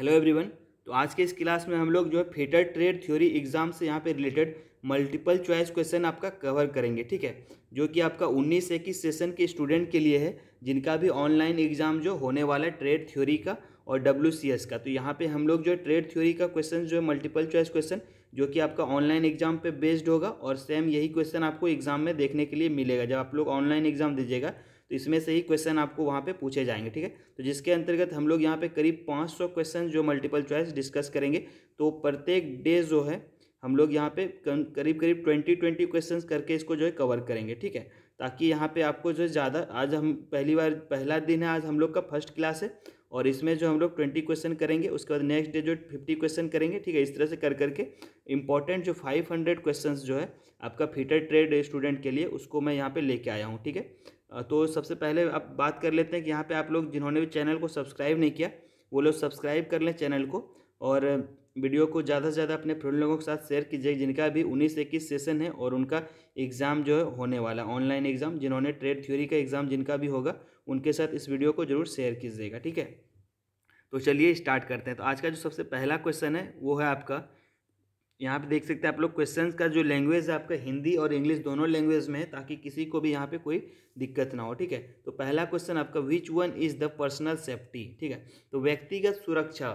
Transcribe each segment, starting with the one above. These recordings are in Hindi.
हेलो एवरीवन तो आज के इस क्लास में हम लोग जो है फेटर ट्रेड थ्योरी एग्जाम से यहाँ पे रिलेटेड मल्टीपल चॉइस क्वेश्चन आपका कवर करेंगे ठीक है जो कि आपका उन्नीस इक्कीस सेशन के स्टूडेंट के लिए है जिनका भी ऑनलाइन एग्जाम जो होने वाला है ट्रेड थ्योरी का और डब्ल्यू सी एस का तो यहाँ पर हम लोग जो है ट्रेड थ्योरी का क्वेश्चन जो है मल्टीपल चॉइस क्वेश्चन जो कि आपका ऑनलाइन एग्जाम पे बेस्ड होगा और सेम यही क्वेश्चन आपको एग्जाम में देखने के लिए मिलेगा जब आप लोग ऑनलाइन एग्जाम दीजिएगा तो इसमें से ही क्वेश्चन आपको वहाँ पे पूछे जाएंगे ठीक है तो जिसके अंतर्गत हम लोग यहाँ पे करीब 500 क्वेश्चन जो मल्टीपल चॉइस डिस्कस करेंगे तो प्रत्येक डे जो है हम लोग यहाँ पे करीब करीब ट्वेंटी ट्वेंटी क्वेश्चन करके इसको जो है कवर करेंगे ठीक है ताकि यहाँ पे आपको जो है ज़्यादा आज हम पहली बार पहला दिन है आज हम लोग का फर्स्ट क्लास है और इसमें जो हम लोग ट्वेंटी क्वेश्चन करेंगे उसके बाद नेक्स्ट डे जो फिफ्टी क्वेश्चन करेंगे ठीक है इस तरह से कर करके इंपॉर्टेंट जो फाइव हंड्रेड क्वेश्चन जो है आपका फीटर ट्रेड स्टूडेंट के लिए उसको मैं यहाँ पर लेके आया हूँ ठीक है तो सबसे पहले आप बात कर लेते हैं कि यहाँ पे आप लोग जिन्होंने भी चैनल को सब्सक्राइब नहीं किया वो लोग सब्सक्राइब कर लें चैनल को और वीडियो को ज़्यादा से ज़्यादा अपने फ्रेंड लोगों के साथ शेयर कीजिए जिनका भी उन्नीस इक्कीस सेशन है और उनका एग्ज़ाम जो है होने वाला ऑनलाइन एग्ज़ाम जिन्होंने ट्रेड थ्योरी का एग्ज़ाम जिनका भी होगा उनके साथ इस वीडियो को ज़रूर शेयर कीजिएगा ठीक है तो चलिए स्टार्ट करते हैं तो आज का जो सबसे पहला क्वेश्चन है वो है आपका यहाँ पे देख सकते हैं आप लोग क्वेश्चंस का जो लैंग्वेज है आपका हिंदी और इंग्लिश दोनों लैंग्वेज में है ताकि किसी को भी यहाँ पे कोई दिक्कत ना हो ठीक है तो पहला क्वेश्चन आपका which one is the personal safety ठीक है तो व्यक्तिगत सुरक्षा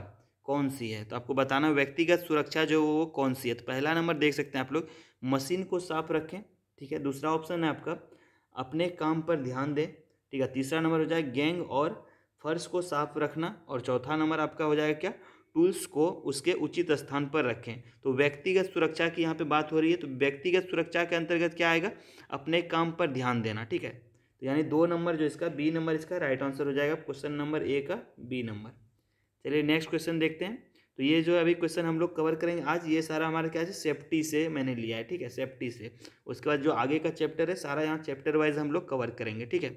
कौन सी है तो आपको बताना व्यक्तिगत सुरक्षा जो वो कौन सी है तो पहला नंबर देख सकते हैं आप लोग मशीन को साफ रखें ठीक है दूसरा ऑप्शन है आपका अपने काम पर ध्यान दें ठीक है तीसरा नंबर हो जाए गैंग और फर्श को साफ रखना और चौथा नंबर आपका हो जाएगा क्या टूल्स को उसके उचित स्थान पर रखें तो व्यक्तिगत सुरक्षा की यहाँ पे बात हो रही है तो व्यक्तिगत सुरक्षा के अंतर्गत क्या आएगा अपने काम पर ध्यान देना ठीक है तो यानी दो नंबर जो इसका बी नंबर इसका राइट आंसर हो जाएगा क्वेश्चन नंबर ए का बी नंबर चलिए नेक्स्ट क्वेश्चन देखते हैं तो ये जो अभी क्वेश्चन हम लोग कवर करेंगे आज ये सारा हमारा क्या है सेफ्टी से मैंने लिया है ठीक है सेफ्टी से उसके बाद जो आगे का चैप्टर है सारा यहाँ चैप्टर वाइज हम लोग कवर करेंगे ठीक है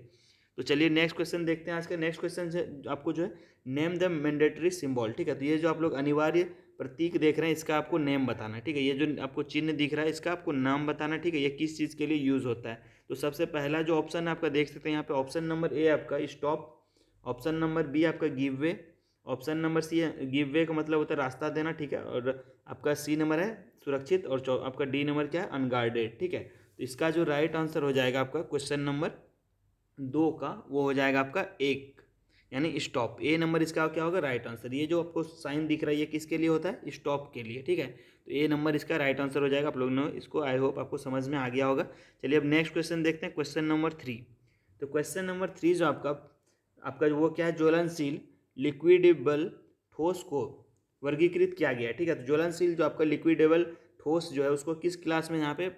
तो चलिए नेक्स्ट क्वेश्चन देखते हैं आज का नेक्स्ट क्वेश्चन से आपको जो है नेम द मैंडेटरी सिम्बॉल ठीक है तो ये जो आप लोग अनिवार्य प्रतीक देख रहे हैं इसका आपको नेम बताना ठीक है ये जो आपको चिन्ह दिख रहा है इसका आपको नाम बताना ठीक है ये किस चीज़ के लिए यूज़ होता है तो सबसे पहला जो ऑप्शन है आपका देख सकते हैं यहाँ पे ऑप्शन नंबर ए आपका स्टॉप ऑप्शन नंबर बी आपका give way option number C give way का मतलब होता है रास्ता देना ठीक है और आपका सी नंबर है सुरक्षित और आपका डी नंबर क्या है अनगार्डेड ठीक है तो इसका जो राइट आंसर हो जाएगा आपका क्वेश्चन नंबर दो का वो हो जाएगा आपका एक यानी स्टॉप ए नंबर इसका क्या होगा राइट आंसर ये जो आपको साइन दिख रही है किसके लिए होता है स्टॉप के लिए ठीक है तो ए नंबर इसका राइट आंसर हो जाएगा आप लोगों ने इसको आई होप आपको समझ में आ गया होगा चलिए अब नेक्स्ट क्वेश्चन देखते हैं क्वेश्चन नंबर थ्री तो क्वेश्चन नंबर थ्री जो आपका आपका वो क्या है ज्वलनशील लिक्विडेबल ठोस को वर्गीकृत किया गया है ठीक है तो ज्वलनशील जो आपका लिक्विडेबल ठोस जो है उसको किस क्लास में यहाँ पे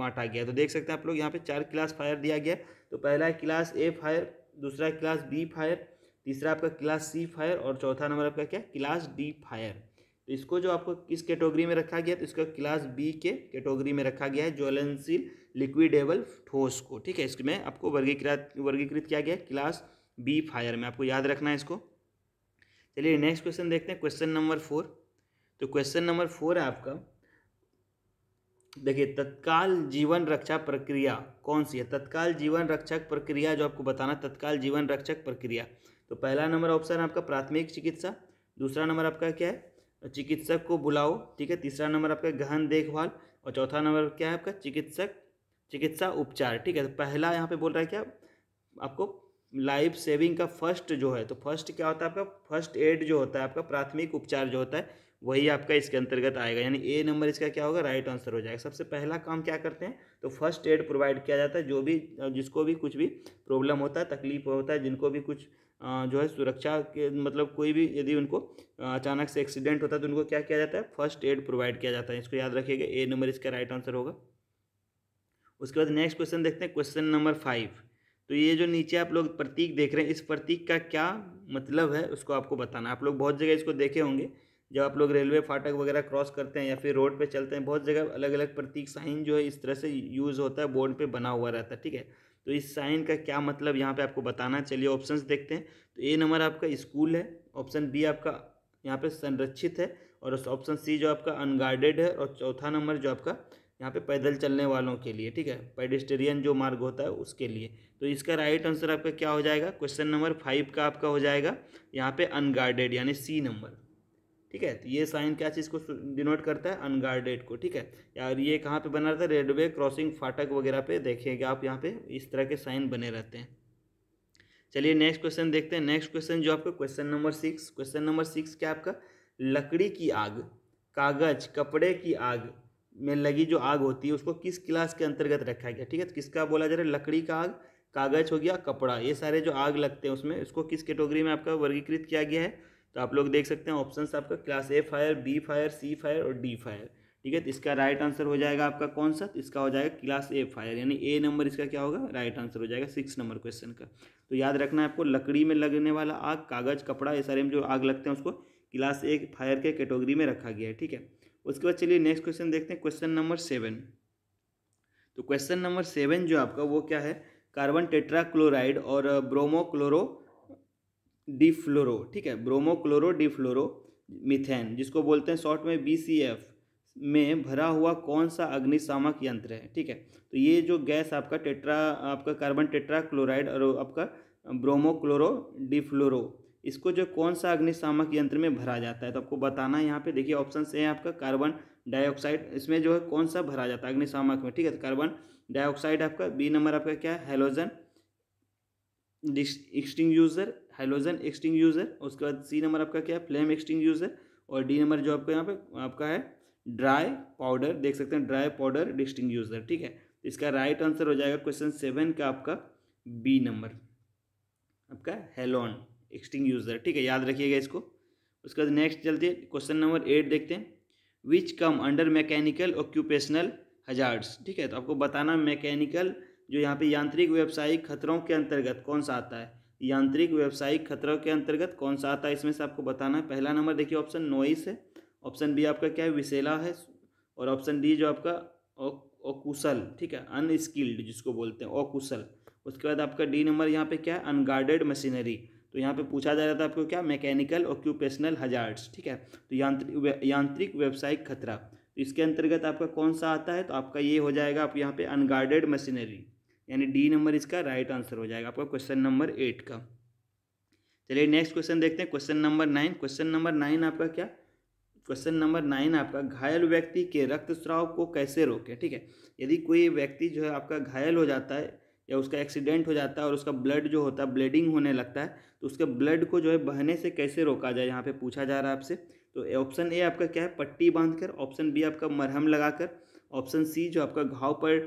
बांटा गया तो देख सकते हैं आप लोग यहाँ पे चार क्लास फायर दिया गया तो पहला क्लास ए फायर दूसरा क्लास बी फायर तीसरा आपका क्लास सी फायर और चौथा नंबर आपका क्या क्लास डी फायर तो इसको जो आपको किस कैटेगरी में रखा गया तो इसका क्लास बी के कैटेगरी में रखा गया है ज्वलनशील लिक्विडेबल ठोस को ठीक है इसमें आपको वर्गीकृत वर्गीकृत किया गया क्लास बी फायर में आपको याद रखना है इसको चलिए नेक्स्ट क्वेश्चन देखते हैं क्वेश्चन नंबर फोर तो क्वेश्चन नंबर फोर है आपका देखिए तत्काल जीवन रक्षा प्रक्रिया कौन सी है तत्काल जीवन रक्षक प्रक्रिया जो आपको बताना तत्काल जीवन रक्षक प्रक्रिया तो पहला नंबर ऑप्शन है आपका प्राथमिक चिकित्सा दूसरा नंबर आपका क्या है चिकित्सक को बुलाओ ठीक है तीसरा नंबर आपका गहन देखभाल और चौथा नंबर क्या है आपका चिकित्सक चिकित्सा उपचार ठीक है तो पहला यहाँ पे बोल रहा है क्या आपको लाइफ सेविंग का फर्स्ट जो है तो फर्स्ट क्या होता है आपका फर्स्ट एड जो होता है आपका प्राथमिक उपचार जो होता है वही आपका इसके अंतर्गत आएगा यानी ए नंबर इसका क्या होगा राइट आंसर हो जाएगा सबसे पहला काम क्या करते हैं तो फर्स्ट एड प्रोवाइड किया जाता है जो भी जिसको भी कुछ भी प्रॉब्लम होता है तकलीफ होता है जिनको भी कुछ जो है सुरक्षा के मतलब कोई भी यदि उनको अचानक से एक्सीडेंट होता है तो उनको क्या किया जाता है फर्स्ट एड प्रोवाइड किया जाता है इसको याद रखिएगा ए नंबर इसका राइट आंसर होगा उसके बाद नेक्स्ट क्वेश्चन देखते हैं क्वेश्चन नंबर फाइव तो ये जो नीचे आप लोग प्रतीक देख रहे हैं इस प्रतीक का क्या मतलब है उसको आपको बताना आप लोग बहुत जगह इसको देखे होंगे जब आप लोग रेलवे फाटक वगैरह क्रॉस करते हैं या फिर रोड पे चलते हैं बहुत जगह अलग अलग प्रतीक साइन जो है इस तरह से यूज़ होता है बोर्ड पे बना हुआ रहता है ठीक है तो इस साइन का क्या मतलब यहाँ पे आपको बताना चलिए ऑप्शंस देखते हैं तो ए नंबर आपका स्कूल है ऑप्शन बी आपका यहाँ पर संरक्षित है और ऑप्शन सी जो आपका अनगार्डेड है और चौथा नंबर जो आपका यहाँ पर पैदल चलने वालों के लिए ठीक है पेडिस्टेरियन जो मार्ग होता है उसके लिए तो इसका राइट आंसर आपका क्या हो जाएगा क्वेश्चन नंबर फाइव का आपका हो जाएगा यहाँ पर अनगार्डेड यानी सी नंबर ठीक है तो ये साइन क्या चीज़ को डिनोट करता है अनगार्डेड को ठीक है यार ये कहाँ पे बना रहता है रेलवे क्रॉसिंग फाटक वगैरह पे देखेंगे आप यहाँ पे इस तरह के साइन बने रहते हैं चलिए नेक्स्ट क्वेश्चन देखते हैं नेक्स्ट क्वेश्चन जो आपका question number six question number six क्या आपका लकड़ी की आग कागज कपड़े की आग में लगी जो आग होती है उसको किस क्लास के अंतर्गत रखा गया ठीक है तो किसका बोला जा रहा है लकड़ी का आग कागज हो गया कपड़ा ये सारे जो आग लगते हैं उसमें उसको किस कैटेगरी में आपका वर्गीकृत किया गया है तो आप लोग देख सकते हैं ऑप्शन आपका class A fire B fire C fire और डी फायर ठीक है तो इसका राइट आंसर हो जाएगा आपका कौन सा इसका हो जाएगा क्लास ए फायर यानी ए नंबर इसका क्या होगा राइट आंसर हो जाएगा सिक्स नंबर क्वेश्चन का तो याद रखना है आपको लकड़ी में लगने वाला आग कागज कपड़ा ये सारे में जो आग लगते हैं उसको क्लास ए फायर के कैटेगरी में रखा गया है ठीक है उसके बाद चलिए नेक्स्ट क्वेश्चन देखते हैं क्वेश्चन नंबर सेवन तो क्वेश्चन नंबर सेवन जो आपका वो क्या है कार्बन टेट्राक्लोराइड और ब्रोमोक्लोरो डिफ्लोरो ठीक है ब्रोमोक्लोरो डिफ्लोरो मिथेन जिसको बोलते हैं शॉर्ट में बी में भरा हुआ कौन सा अग्निशामक यंत्र है ठीक है तो ये जो गैस आपका टेट्रा आपका कार्बन टेट्रा क्लोराइड और आपका क्लोरो डिफ्लोरो इसको जो कौन सा अग्निशामक यंत्र में भरा जाता है तो आपको बताना है यहाँ पे देखिए ऑप्शन से है आपका कार्बन डाइऑक्साइड इसमें जो है कौन सा भरा जाता है अग्निशामक में ठीक है तो कार्बन डाइऑक्साइड आपका बी नंबर आपका क्या है halogen extinguisher halogen extinguisher है उसके बाद सी नंबर आपका क्या है फ्लेम एक्सटिंग यूज है और डी नंबर जो आपका यहाँ पे आपका है ड्राई पाउडर देख सकते हैं ड्राई पाउडर डिस्टिंग यूजर ठीक है तो इसका राइट आंसर हो जाएगा क्वेश्चन सेवन का आपका बी नंबर आपका हेलोन एक्सटिंग यूजर ठीक है याद रखिएगा इसको उसके बाद नेक्स्ट चलते हैं क्वेश्चन नंबर एट देखते हैं which come under mechanical occupational hazards ठीक है तो आपको बताना मैकेनिकल जो यहाँ पे यांत्रिक व्यावसायिक खतरों के अंतर्गत कौन सा आता है यांत्रिक व्यावसायिक खतरों के अंतर्गत कौन सा आता है इसमें से आपको बताना है पहला नंबर देखिए ऑप्शन नोइस है ऑप्शन बी आपका क्या है विशेला है और ऑप्शन डी जो आपका अकुशल ठीक है अनस्किल्ड जिसको बोलते हैं अकुशल उसके बाद आपका डी नंबर यहाँ पे क्या है अनगार्डेड मशीनरी तो यहाँ पे पूछा जा रहा था आपको क्या मैकेनिकल ऑक्यूपेशनल हजार्ड्स ठीक है तो यांत्रिक यांत्रिक व्यावसायिक खतरा तो इसके अंतर्गत आपका कौन सा आता है तो आपका ये हो जाएगा आप यहाँ पे अनगार्डेड मशीनरी यानी डी नंबर इसका राइट आंसर हो जाएगा आपका क्वेश्चन नंबर एट का चलिए नेक्स्ट क्वेश्चन देखते हैं question number nine question number nine आपका क्या क्वेश्चन नंबर नाइन आपका घायल व्यक्ति के रक्तस्राव को कैसे रोके ठीक है यदि कोई व्यक्ति जो है आपका घायल हो जाता है या उसका एक्सीडेंट हो जाता है और उसका ब्लड जो होता है ब्लीडिंग होने लगता है तो उसके ब्लड को जो है बहने से कैसे रोका जाए यहाँ पे पूछा जा रहा है आपसे तो ऑप्शन ए आपका क्या है पट्टी बांधकर ऑप्शन बी आपका मरहम लगाकर ऑप्शन सी जो आपका घाव पर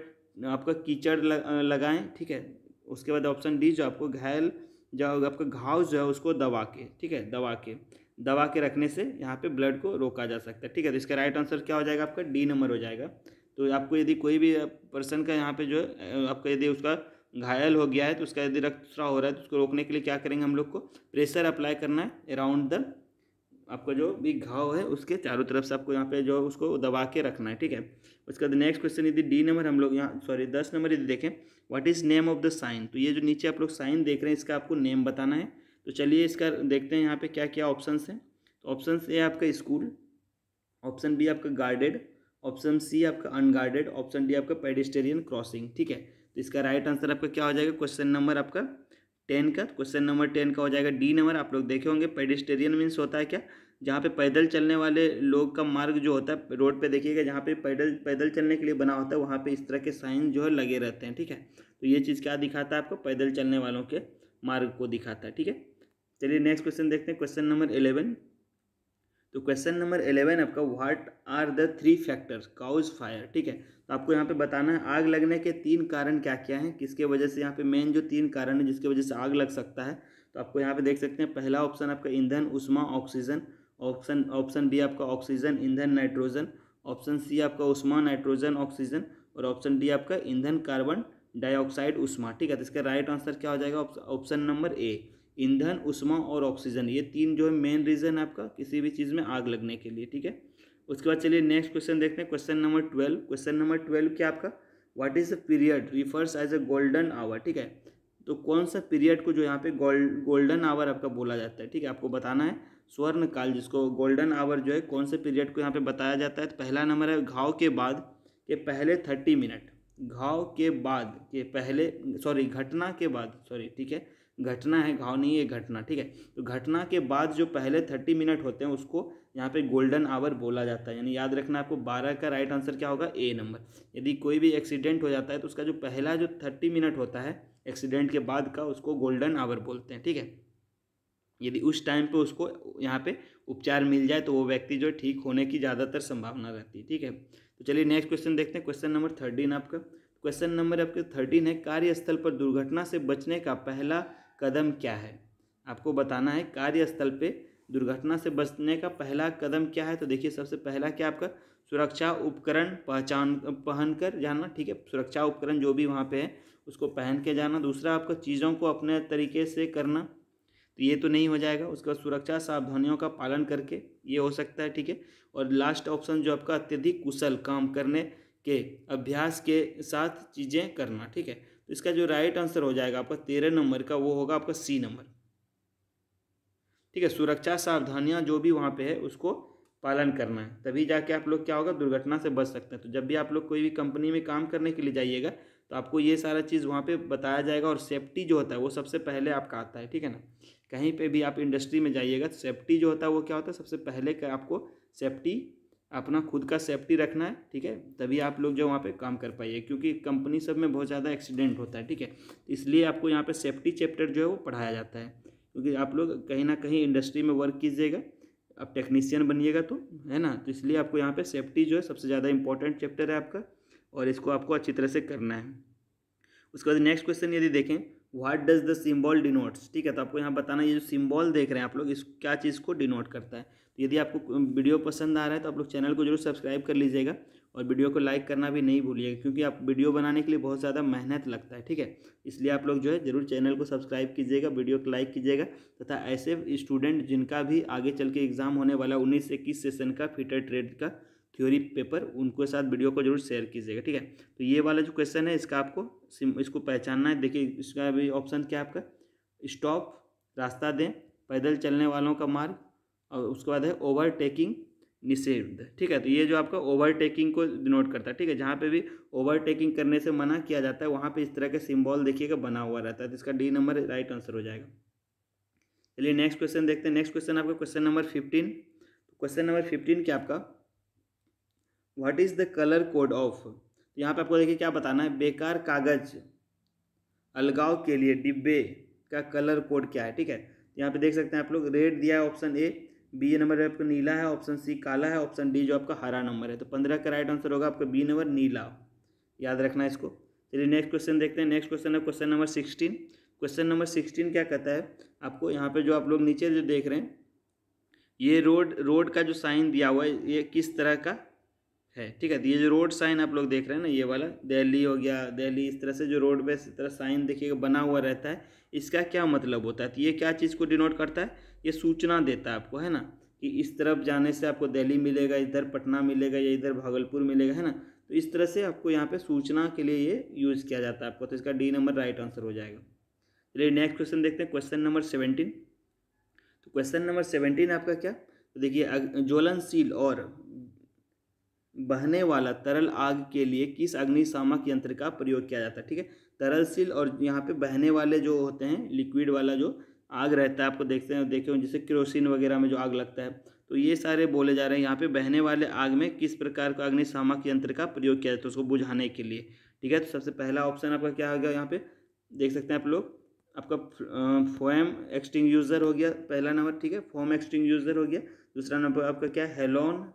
आपका कीचड़ लगाएं ठीक है उसके बाद ऑप्शन डी जो आपको घायल जो आपका घाव जो है उसको दबा के ठीक है दबा के दबा के रखने से यहाँ पे ब्लड को रोका जा सकता है ठीक है तो इसका राइट आंसर क्या हो जाएगा आपका डी नंबर हो जाएगा तो आपको यदि कोई भी पर्सन का यहाँ पे जो है आपका यदि उसका घायल हो गया है तो उसका यदि रक्तस्राव हो रहा है तो उसको रोकने के लिए क्या करेंगे हम लोग को प्रेशर अप्लाई करना है अराउंड द आपका जो भी घाव है उसके चारों तरफ से आपको यहाँ पे जो उसको दबा के रखना है ठीक है उसके बाद नेक्स्ट क्वेश्चन यदि डी नंबर हम लोग यहाँ सॉरी दस नंबर यदि देखें what is name of the sign तो ये जो नीचे आप लोग साइन देख रहे हैं इसका आपको नेम बताना है तो चलिए इसका देखते हैं यहाँ पर क्या क्या ऑप्शन है तो ऑप्शन ए आपका स्कूल ऑप्शन बी आपका गार्डेड ऑप्शन सी आपका अनगार्डेड ऑप्शन डी आपका पेडिस्टेरियन क्रॉसिंग ठीक है तो इसका राइट आंसर आपका क्या हो जाएगा क्वेश्चन नंबर आपका टेन का क्वेश्चन तो नंबर टेन का हो जाएगा डी नंबर आप लोग देखे होंगे पेडिस्टेरियन मीन्स होता है क्या जहाँ पे पैदल चलने वाले लोग का मार्ग जो होता है रोड पे देखिएगा जहाँ पे पैदल पैदल चलने के लिए बना होता है वहाँ पे इस तरह के साइन जो है लगे रहते हैं ठीक है तो ये चीज़ क्या दिखाता है आपको पैदल चलने वालों के मार्ग को दिखाता है ठीक है चलिए नेक्स्ट क्वेश्चन देखते हैं क्वेश्चन नंबर एलेवन तो क्वेश्चन नंबर एलेवन आपका what are the three factors cause fire ठीक है तो आपको यहाँ पे बताना है आग लगने के तीन कारण क्या क्या हैं किसके वजह से यहाँ पे मेन जो तीन कारण है जिसकी वजह से आग लग सकता है तो आपको यहाँ पे देख सकते हैं पहला ऑप्शन आपका ईंधन उष्मा ऑक्सीजन ऑप्शन ऑप्शन बी आपका ऑक्सीजन ईंधन नाइट्रोजन ऑप्शन सी आपका उष्मा नाइट्रोजन ऑक्सीजन और ऑप्शन डी आपका ईंधन कार्बन डाइऑक्साइड उष्मा ठीक है तो इसका राइट आंसर क्या हो जाएगा ऑप्शन नंबर ए ईंधन उष्मा और ऑक्सीजन ये तीन जो है मेन रीज़न है आपका किसी भी चीज़ में आग लगने के लिए ठीक है उसके बाद चलिए नेक्स्ट क्वेश्चन देखते हैं question number twelve question number twelve क्या आपका what is the period refers as a golden hour ठीक है तो कौन सा पीरियड को जो यहाँ पे गोल्डन आवर आपका बोला जाता है ठीक है आपको बताना है स्वर्ण काल जिसको गोल्डन आवर जो है कौन से पीरियड को यहाँ पे बताया जाता है तो पहला नंबर है घाव के बाद के पहले थर्टी मिनट घाव के बाद के पहले सॉरी घटना के बाद सॉरी ठीक है घटना है घाव नहीं है घटना ठीक है तो घटना के बाद जो पहले थर्टी मिनट होते हैं उसको यहाँ पे गोल्डन आवर बोला जाता है यानी याद रखना आपको बारह का राइट आंसर क्या होगा ए नंबर यदि कोई भी एक्सीडेंट हो जाता है तो उसका जो पहला जो थर्टी मिनट होता है एक्सीडेंट के बाद का उसको गोल्डन आवर बोलते हैं ठीक है यदि उस टाइम पे उसको यहाँ पे उपचार मिल जाए तो वो व्यक्ति जो ठीक होने की ज़्यादातर संभावना रहती है ठीक है तो चलिए नेक्स्ट क्वेश्चन देखते हैं क्वेश्चन नंबर थर्टीन आपका क्वेश्चन नंबर आपके थर्टीन है कार्यस्थल पर दुर्घटना से बचने का पहला कदम क्या है आपको बताना है कार्यस्थल पे दुर्घटना से बचने का पहला कदम क्या है तो देखिए सबसे पहला क्या आपका सुरक्षा उपकरण पहचान पहन कर जाना ठीक है सुरक्षा उपकरण जो भी वहाँ पे है उसको पहन के जाना दूसरा आपका चीज़ों को अपने तरीके से करना तो ये तो नहीं हो जाएगा उसके बाद सुरक्षा सावधानियों का पालन करके ये हो सकता है ठीक है और लास्ट ऑप्शन जो आपका अत्यधिक कुशल काम करने के अभ्यास के साथ चीज़ें करना ठीक है तो इसका जो राइट आंसर हो जाएगा आपका तेरह नंबर का वो होगा आपका सी नंबर ठीक है सुरक्षा सावधानियाँ जो भी वहाँ पे है उसको पालन करना है तभी जाके आप लोग क्या होगा दुर्घटना से बच सकते हैं तो जब भी आप लोग कोई भी कंपनी में काम करने के लिए जाइएगा तो आपको ये सारा चीज़ वहाँ पे बताया जाएगा और सेफ्टी जो होता है वो सबसे पहले आपका आता है ठीक है ना कहीं पे भी आप इंडस्ट्री में जाइएगा तो सेफ्टी जो होता है वो क्या होता है सबसे पहले आपको सेफ्टी अपना खुद का सेफ्टी रखना है ठीक है तभी आप लोग जो वहाँ पे काम कर पाइए क्योंकि कंपनी सब में बहुत ज़्यादा एक्सीडेंट होता है ठीक है इसलिए आपको यहाँ पे सेफ्टी चैप्टर जो है वो पढ़ाया जाता है क्योंकि आप लोग कहीं ना कहीं इंडस्ट्री में वर्क कीजिएगा आप टेक्नीशियन बनिएगा तो है ना तो इसलिए आपको यहाँ पर सेफ्टी जो है सबसे ज़्यादा इंपॉर्टेंट चैप्टर है आपका और इसको आपको अच्छी तरह से करना है उसके बाद नेक्स्ट क्वेश्चन यदि देखें what does the symbol denotes ठीक है तो आपको यहाँ बताना ये जो सिम्बॉल देख रहे हैं आप लोग इस क्या चीज़ को डिनोट करता है तो यदि आपको वीडियो पसंद आ रहा है तो आप लोग चैनल को जरूर सब्सक्राइब कर लीजिएगा और वीडियो को लाइक करना भी नहीं भूलिएगा क्योंकि आप वीडियो बनाने के लिए बहुत ज़्यादा मेहनत लगता है ठीक है इसलिए आप लोग जो है जरूर चैनल को सब्सक्राइब कीजिएगा वीडियो को लाइक कीजिएगा तथा ऐसे स्टूडेंट जिनका भी आगे चल के एग्जाम होने वाला उन्नीस से इक्कीस सेशन का फीटर ट्रेड का थ्योरी पेपर उनके साथ वीडियो को जरूर शेयर कीजिएगा ठीक है तो ये वाला जो क्वेश्चन है इसका आपको इसको पहचानना है देखिए इसका भी ऑप्शन क्या है आपका स्टॉप रास्ता दें पैदल चलने वालों का मार्ग और उसके बाद है ओवरटेकिंग निषेध ठीक है तो ये जो आपका ओवरटेकिंग को डिनोट करता है ठीक है जहाँ पे भी ओवरटेकिंग करने से मना किया जाता है वहाँ पे इस तरह का सिंबल देखिएगा बना हुआ रहता है तो इसका डी नंबर राइट आंसर हो जाएगा चलिए नेक्स्ट क्वेश्चन देखते हैं नेक्स्ट क्वेश्चन आपका question number fifteen question number fifteen क्या आपका what is the colour code of तो यहाँ पे आपको देखिए क्या बताना है बेकार कागज अलगाव के लिए डिब्बे का कलर कोड क्या है ठीक है तो यहाँ पे देख सकते हैं आप लोग रेड दिया है ऑप्शन ए बी नंबर जो आपका नीला है ऑप्शन सी काला है ऑप्शन डी जो आपका हरा नंबर है तो पंद्रह का राइट आंसर होगा आपका बी नंबर नीला याद रखना इसको चलिए नेक्स्ट क्वेश्चन देखते हैं नेक्स्ट क्वेश्चन है question number sixteen question number sixteen क्या कहता है आपको यहाँ पे जो आप लोग नीचे जो देख रहे हैं ये रोड रोड का जो साइन दिया हुआ है ये किस तरह का है ठीक है तो ये जो रोड साइन आप लोग देख रहे हैं ना ये वाला दिल्ली हो गया दिल्ली इस तरह से जो रोड पे इस तरह साइन देखिएगा बना हुआ रहता है इसका क्या मतलब होता है तो ये क्या चीज़ को डिनोट करता है ये सूचना देता है आपको है ना कि इस तरफ जाने से आपको दिल्ली मिलेगा इधर पटना मिलेगा या इधर भागलपुर मिलेगा है ना तो इस तरह से आपको यहाँ पर सूचना के लिए ये यूज़ किया जाता है आपको तो इसका डी नंबर राइट आंसर हो जाएगा चलिए नेक्स्ट क्वेश्चन देखते हैं क्वेश्चन नंबर सेवेंटीन तो क्वेश्चन नंबर सेवेंटीन आपका क्या तो देखिए ज्वलनशील और बहने वाला तरल आग के लिए किस अग्निशामक यंत्र का प्रयोग किया जाता है ठीक है तरलशील और यहाँ पे बहने वाले जो होते हैं लिक्विड वाला जो आग रहता है आपको देखते हैं देखे हो जैसे क्रोसिन वगैरह में जो आग लगता है तो ये सारे बोले जा रहे हैं यहाँ पे बहने वाले आग में किस प्रकार का अग्निशामक यंत्र का प्रयोग किया जाता है उसको बुझाने के लिए ठीक है तो सबसे पहला ऑप्शन आपका क्या हो गया यहाँ पे देख सकते हैं आप लोग आपका फोम एक्सटिंग यूज़र हो गया पहला नंबर ठीक है फोम एक्सटिंग यूज़र हो गया दूसरा नंबर आपका क्या हेलोन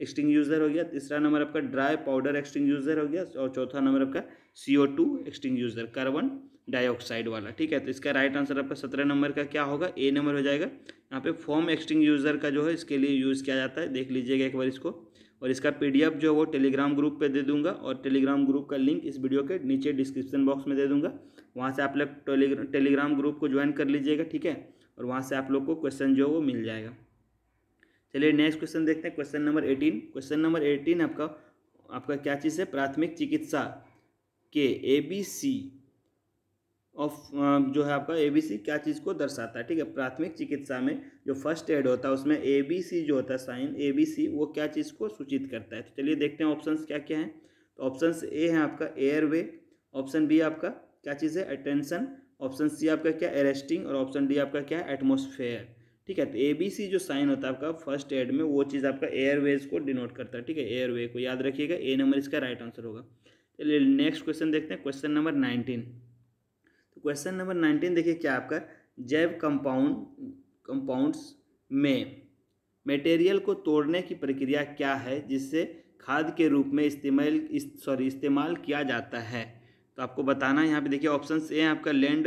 एक्सटिंग यूजर हो गया तीसरा नंबर आपका ड्राई पाउडर एक्सटिंग यूजर हो गया और चौथा नंबर आपका C O two extinguisher carbon dioxide वाला ठीक है तो इसका राइट आंसर आपका सत्रह नंबर का क्या होगा ए नंबर हो जाएगा यहाँ पे फॉर्म एक्सटिंग यूजर का जो है इसके लिए यूज़ किया जाता है देख लीजिएगा एक बार इसको और इसका एफ जो है वो टेलीग्राम ग्रुप पे दे दूंगा और टेलीग्राम ग्रुप का लिंक इस वीडियो के नीचे डिस्क्रिप्शन बॉक्स में दे दूंगा वहाँ से आप लोग टेलीग्राम ग्रुप को ज्वाइन कर लीजिएगा ठीक है और वहाँ से आप लोग को क्वेश्चन जो है वो मिल जाएगा चलिए नेक्स्ट क्वेश्चन देखते हैं question number eighteen question number eighteen आपका आपका क्या चीज़ है प्राथमिक चिकित्सा के ए बी सी ऑफ जो है आपका ए बी सी क्या चीज़ को दर्शाता है ठीक है प्राथमिक चिकित्सा में जो फर्स्ट एड होता है उसमें ए बी सी जो होता है साइन ए बी सी वो क्या चीज़ को सूचित करता है तो चलिए देखते हैं ऑप्शंस क्या क्या हैं तो ऑप्शंस ए है आपका एयरवे ऑप्शन बी आपका क्या चीज़ है अटेंशन ऑप्शन सी आपका क्या अरेस्टिंग और ऑप्शन डी आपका क्या है एटमोसफेयर ठीक है तो ए बी सी जो साइन होता है आपका फर्स्ट एड में वो चीज़ आपका एयरवेज को डिनोट करता है ठीक है एयरवे को याद रखिएगा ए नंबर इसका राइट आंसर होगा चलिए नेक्स्ट क्वेश्चन देखते हैं क्वेश्चन नंबर नाइनटीन तो क्वेश्चन नंबर नाइनटीन देखिए क्या आपका जैव कंपाउंड कंपाउंड्स में मटेरियल को तोड़ने की प्रक्रिया क्या है जिससे खाद के रूप में इस्तेमाल इस, सॉरी इस्तेमाल किया जाता है तो आपको बताना है यहाँ पे देखिए ऑप्शन ए आपका लैंड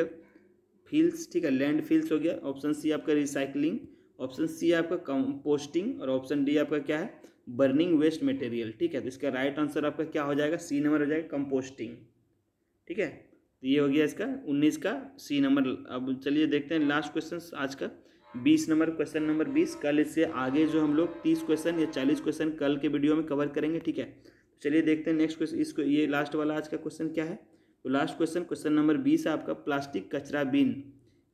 फील्स ठीक है लैंड फील्स हो गया ऑप्शन सी आपका रिसाइकलिंग ऑप्शन सी आपका कंपोस्टिंग और ऑप्शन डी आपका क्या है बर्निंग वेस्ट मटेरियल ठीक है तो इसका राइट आंसर आपका क्या हो जाएगा सी नंबर हो जाएगा कंपोस्टिंग ठीक है तो ये हो गया इसका उन्नीस का सी नंबर अब चलिए देखते हैं लास्ट क्वेश्चन आज का बीस नंबर क्वेश्चन नंबर बीस कल इससे आगे जो हम लोग तीस क्वेश्चन या चालीस क्वेश्चन कल के वीडियो में कवर करेंगे ठीक है चलिए देखते हैं नेक्स्ट क्वेश्चन इसको ये लास्ट वाला आज का क्वेश्चन क्या है तो लास्ट क्वेश्चन क्वेश्चन नंबर बीस है आपका प्लास्टिक कचरा बिन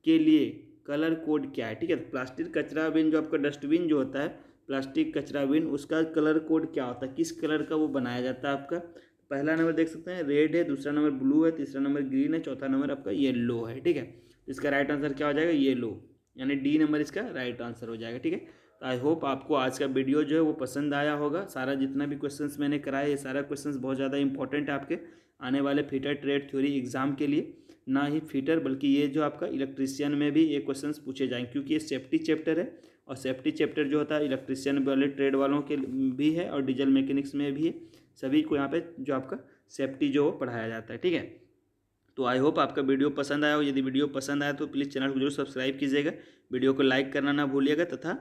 के लिए कलर कोड क्या है ठीक है प्लास्टिक तो कचरा बिन जो आपका डस्टबिन जो होता है प्लास्टिक कचरा बिन उसका कलर कोड क्या होता है किस कलर का वो बनाया जाता है आपका पहला नंबर देख सकते हैं रेड है दूसरा नंबर ब्लू है तीसरा नंबर ग्रीन है चौथा नंबर आपका येलो है ठीक है तो इसका राइट आंसर क्या हो जाएगा येलो यानी डी नंबर इसका राइट आंसर हो जाएगा ठीक है तो आई होप आपको आज का वीडियो जो है वो पसंद आया होगा सारा जितना भी क्वेश्चंस मैंने कराए ये सारा क्वेश्चंस बहुत ज़्यादा इंपॉर्टेंट है आपके आने वाले फीटर ट्रेड थ्योरी एग्जाम के लिए ना ही फीटर बल्कि ये जो आपका इलेक्ट्रीशियन में भी ये क्वेश्चंस पूछे जाएंगे क्योंकि ये सेफ्टी चैप्टर है और सेफ्टी चैप्टर जो होता है इलेक्ट्रीशियन वाले ट्रेड वालों के भी है और डीजल मैकेनिक्स में भी है सभी को यहाँ पे जो आपका सेफ्टी जो पढ़ाया जाता है ठीक है तो आई होप आपका वीडियो पसंद आया हो यदि वीडियो पसंद आया तो प्लीज़ चैनल को जरूर सब्सक्राइब कीजिएगा वीडियो को लाइक करना ना भूलिएगा तथा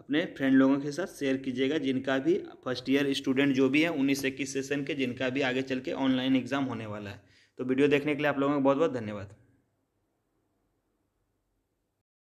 अपने फ्रेंड लोगों के साथ शेयर कीजिएगा जिनका भी फर्स्ट ईयर स्टूडेंट जो भी है उन्नीस इक्कीस सेशन के जिनका भी आगे चल के ऑनलाइन एग्जाम होने वाला है तो वीडियो देखने के लिए आप लोगों का बहुत बहुत धन्यवाद